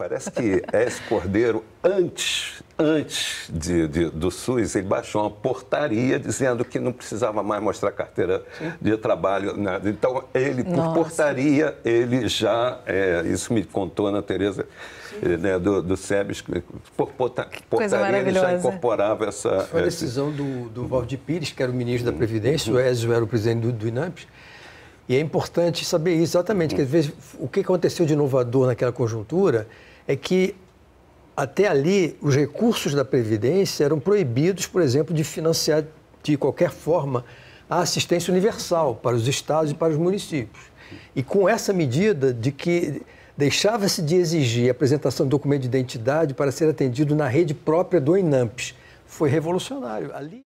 parece que é esse Cordeiro, antes, antes de, de, do SUS, ele baixou uma portaria dizendo que não precisava mais mostrar carteira de trabalho, nada. Então, ele, por Nossa. portaria, ele já, é, isso me contou Ana Tereza, eh, né, do, do SEBS, por porta, portaria ele já incorporava essa... Foi a decisão esse... do, do Valdir Pires, que era o ministro da uhum. Previdência, o Ezio era o presidente do, do INAMPS, e é importante saber isso, exatamente, que às vezes o que aconteceu de inovador naquela conjuntura é que até ali os recursos da Previdência eram proibidos, por exemplo, de financiar de qualquer forma a assistência universal para os estados e para os municípios. E com essa medida de que deixava-se de exigir a apresentação de documento de identidade para ser atendido na rede própria do INAMPS, foi revolucionário. Ali